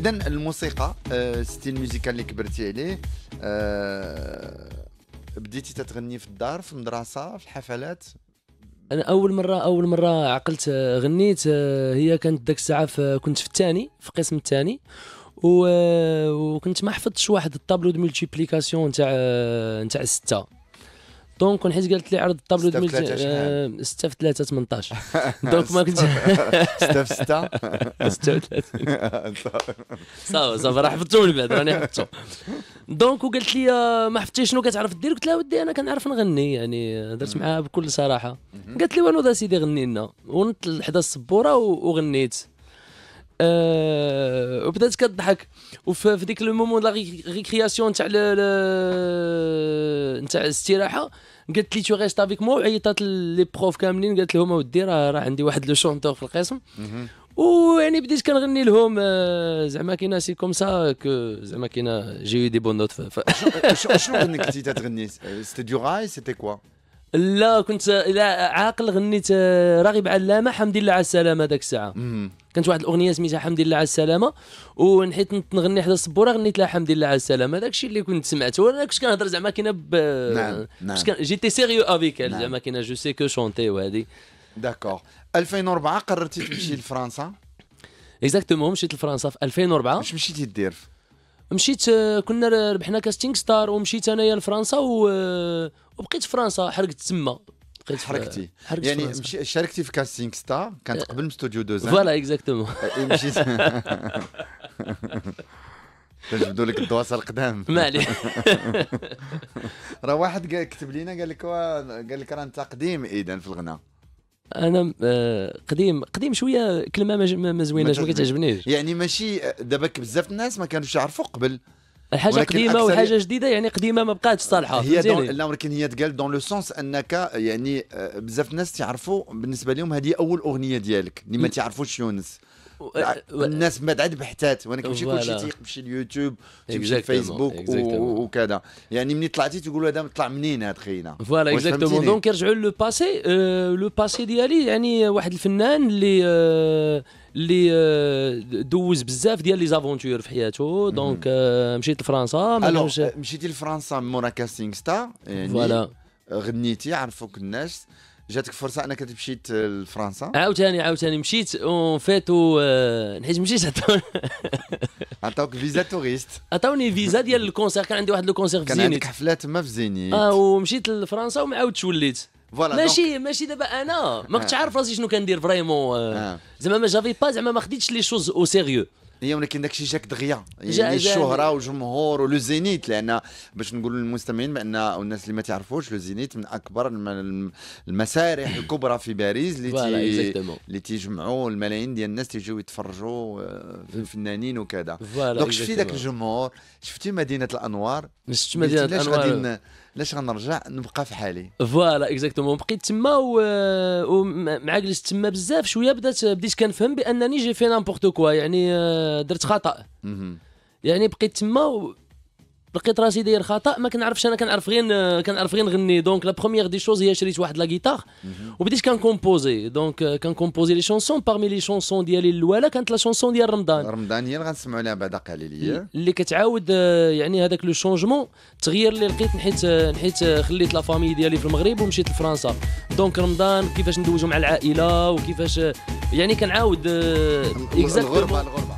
اذا الموسيقى آه، ستيل الموسيقى اللي كبرتي عليه آه، بديتي تتغني في الدار في المدرسه في الحفلات انا اول مره اول مره عقلت آه، غنيت هي كانت ذاك الساعه كنت في الثاني في القسم الثاني وكنت ما حفظتش واحد الطابلو دو ملتيبليكاسيون تاع تاع سته دونك حيت قالت لي عرض الطابلو 6 في 3 18 آه، دونك ما كنت 6 في 6 6 في 3 صافا صافا راه حفظته من بعد راني حفظته دونك وقالت لي آه، ما حفظتي شنو كتعرف دير قلت لها ودي انا كنعرف نغني يعني درت معاها بكل صراحه قالت لي والو سيدي غني لنا ونط حدا السبوره وغنيت أه وبدات كضحك وفي ديك لو مومون لا ريكرياسيون تاع نتاع الاستراحه قالت لي تو ريست افيك مو عيطات لي بروف كاملين قالت لهم اودي راه راه عندي واحد لو شونتور في القسم ويعني بديت كنغني لهم آه، زعما كاين سي كوم سا زعما كاين جي دي بون نوت شنو غنيتي تتغني سيتي دو راي سيتي كوا لا كنت لا عاقل غنيت آه، راغب علامه حمد الله على السلامه ذاك الساعه كانت واحد الاغنيه سميتها حمد الله على السلامه ونحيت نغني حدا السبوره غنيت لها حمد الله على السلامه داك الشيء اللي كنت سمعته انا كنت كنهضر زعما كاينه ب نعم آه، نعم جيتي سيريو افيك نعم. زعما كاينه جو سي كو شونتي وهذه داكور 2004 قررتي تمشي لفرنسا اكزاكتومون مشيت لفرنسا في 2004 واش مشيتي دير مشيت آه، كنا ربحنا كاستينغ ستار ومشيت انايا لفرنسا آه، وبقيت في فرنسا حرقت تما بقيت حركتي حركت يعني مشي شاركتي في كاستينغ ستار كانت آه. قبل استوديو دوزان فوالا اكزاكتومون مشيت تجبدوا لك الدواسه القدام ما عليك راه واحد كتب لينا قال لك قال لك راه انت قديم اذا في الغناء انا آه، قديم قديم شويه كلمه ما زوينه ما كتعجبنيش يعني ماشي دابا بزاف الناس ما كانوش يعرفوا قبل حاجه قديمه وحاجه جديده يعني قديمه ما بقاتش صالحه هي لا ولكن هي تقال دون لو سونس انك يعني آه، بزاف الناس تعرفوا بالنسبه لهم هذه اول اغنيه ديالك اللي ما تعرفوش يونس و... آه، الناس ما عاد بحثات وانا كنمشي كلشي تيمشي اليوتيوب تيمشي الفيسبوك وكذا يعني ملي طلعتي تقول هذا طلع منين هاد خينا فوالا اكزاكتومون دونك يرجعوا آه، لو باسي لو باسي ديالي يعني واحد الفنان اللي اللي آه، دوز بزاف ديال لي زافونتور في حياته دونك آه، مشيت لفرنسا آه، مشيتي لفرنسا مورا كاستينغ ستار يعني فوالا غنيتي عرفوك الناس جاتك فرصه انك تمشي لفرنسا عاوتاني عاوتاني مشيت اون فيت حيت مشيت عطاوك فيزا توريست عطاوني فيزا ديال الكونسير كان عندي واحد الكونسير في زينيت كان عندك حفلات ما في زينيت اه ومشيت لفرنسا وما عاودتش وليت فوالا ماشي ماشي دابا انا ما كنتش آه. عارف راسي شنو كندير فريمون آه، آه. زعما ما جافي با زعما ما خديتش لي شوز او سيريو هي ولكن داكشي جاك دغيا يعني الشهره والجمهور ولو زينيت لان باش نقول للمستمعين بان والناس اللي ما تعرفوش لو زينيت من اكبر المسارح الكبرى في باريس اللي تي اللي تيجمعوا الملايين ديال الناس تيجيو يتفرجوا في الفنانين وكذا دونك شفتي ذاك الجمهور شفتي مدينه الانوار شفتي مدينه الانوار علاش غنرجع نبقى في حالي فوالا اكزاكتومون بقيت تما ومع جلست تما بزاف شويه بدات بديت كنفهم بانني جي في نامبورت كوا يعني آه، درت خطا يعني بقيت تما لقيت راسي داير خطا ما كنعرفش انا كنعرف غير كنعرف غير نغني دونك لا بروميير دي شوز هي شريت واحد لا غيتار وبديت كنكومبوزي دونك كنكومبوزي لي شونسون باغمي لي شونسون ديالي الاولى كانت لا شونسون ديال رمضان رمضان هي اللي غنسمعوا لها بعد قليل اللي كتعاود آه، يعني هذاك لو شونجمون التغيير اللي لقيت حيت آه، حيت آه، خليت لا فامي ديالي في المغرب ومشيت لفرنسا دونك رمضان كيفاش ندوزو مع العائله وكيفاش يعني كنعاود الغربه الغربه